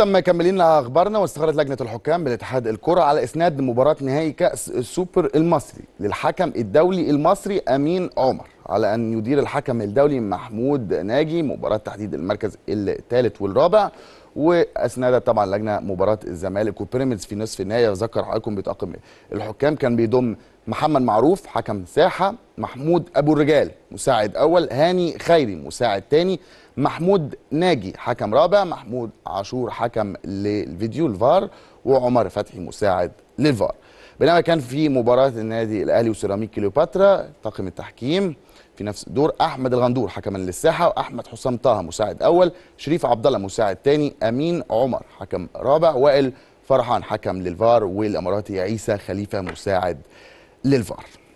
ثم مكملين اخبارنا واستقرت لجنه الحكام بالاتحاد الكره على اسناد مباراه نهائي كاس السوبر المصري للحكم الدولي المصري امين عمر على ان يدير الحكم الدولي محمود ناجي مباراه تحديد المركز الثالث والرابع واسندت طبعا لجنه مباراه الزمالك وبيراميدز في نصف النهائي اذكر حضراتكم بطاقم الحكام كان بيضم محمد معروف حكم ساحه محمود ابو الرجال مساعد اول هاني خيري مساعد ثاني محمود ناجي حكم رابع محمود عاشور حكم للفيديو الفار وعمر فتحي مساعد للفار بينما كان في مباراه النادي الاهلي وسيراميك كليوباترا طاقم التحكيم في نفس الدور احمد الغندور حكما للساحه واحمد حسام طه مساعد اول شريف عبد الله مساعد ثاني امين عمر حكم رابع وائل فرحان حكم للفار والاماراتي عيسى خليفه مساعد للفار